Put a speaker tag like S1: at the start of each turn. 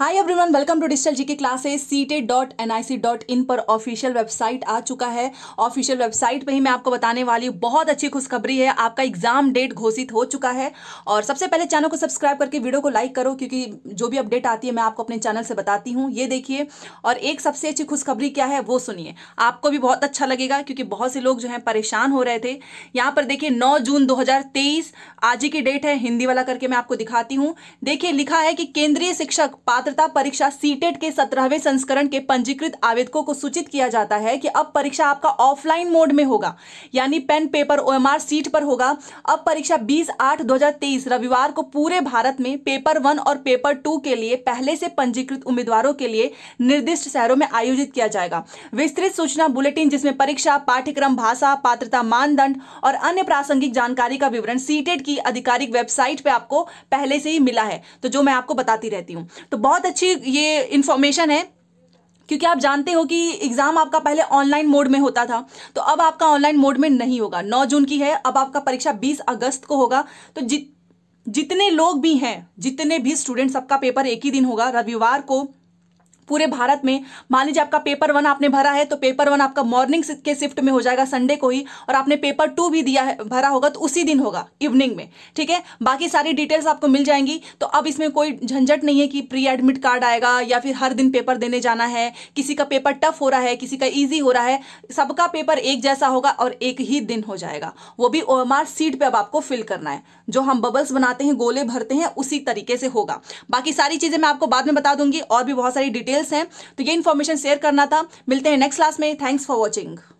S1: hi everyone welcome to digital G के classes C dot N I C dot in पर official website आ चुका है official website पे ही मैं आपको बताने वाली हूँ बहुत अच्छी खुशखबरी है आपका एग्जाम डेट घोषित हो चुका है और सबसे पहले चैनल को सब्सक्राइब करके वीडियो को लाइक करो क्योंकि जो भी अपडेट आती है मैं आपको अपने चैनल से बताती हूँ ये देखिए और एक सबसे अच्छी खुशखबरी क्या है वो सुनिए आपको भी बहुत अच्छा लगेगा क्योंकि बहुत से लोग जो है परेशान हो रहे थे यहाँ पर देखिए नौ जून दो आज ही की डेट है हिंदी वाला करके मैं आपको दिखाती हूँ देखिए लिखा है कि केंद्रीय शिक्षक पात्र पात्रता परीक्षा सीटेट के सत्रहवें संस्करण के पंजीकृत आवेदकों को सूचित किया जाता है कि अब परीक्षा आपका ऑफलाइन मोड में होगा यानी पेन पेपर ओ सीट पर होगा अब परीक्षा 20 आठ 2023 रविवार को पूरे भारत में पेपर वन और पेपर टू के लिए पहले से पंजीकृत उम्मीदवारों के लिए निर्दिष्ट शहरों में आयोजित किया जाएगा विस्तृत सूचना बुलेटिन जिसमें परीक्षा पाठ्यक्रम भाषा पात्रता मानदंड और अन्य प्रासंगिक जानकारी का विवरण सीटेट की आधिकारिक वेबसाइट पर आपको पहले से ही मिला है तो जो मैं आपको बताती रहती हूँ तो बहुत बहुत अच्छी ये इन्फॉर्मेशन है क्योंकि आप जानते हो कि एग्ज़ाम आपका पहले ऑनलाइन मोड में होता था तो अब आपका ऑनलाइन मोड में नहीं होगा 9 जून की है अब आपका परीक्षा 20 अगस्त को होगा तो जित जितने लोग भी हैं जितने भी स्टूडेंट सबका पेपर एक ही दिन होगा रविवार को पूरे भारत में मान लीजिए आपका पेपर वन आपने भरा है तो पेपर वन आपका मॉर्निंग के शिफ्ट में हो जाएगा संडे को ही और आपने पेपर टू भी दिया है भरा होगा तो उसी दिन होगा इवनिंग में ठीक है बाकी सारी डिटेल्स आपको मिल जाएंगी तो अब इसमें कोई झंझट नहीं है कि प्री एडमिट कार्ड आएगा या फिर हर दिन पेपर देने जाना है किसी का पेपर टफ हो रहा है किसी का ईजी हो रहा है सबका पेपर एक जैसा होगा और एक ही दिन हो जाएगा वो भी ओ सीट पर अब आपको फिल करना है जो हम बबल्स बनाते हैं गोले भरते हैं उसी तरीके से होगा बाकी सारी चीज़ें मैं आपको बाद में बता दूंगी और भी बहुत सारी डिटेल्स डिटेल्स हैं तो ये इन्फॉर्मेशन शेयर करना था मिलते हैं नेक्स्ट क्लास में थैंक्स फॉर वॉचिंग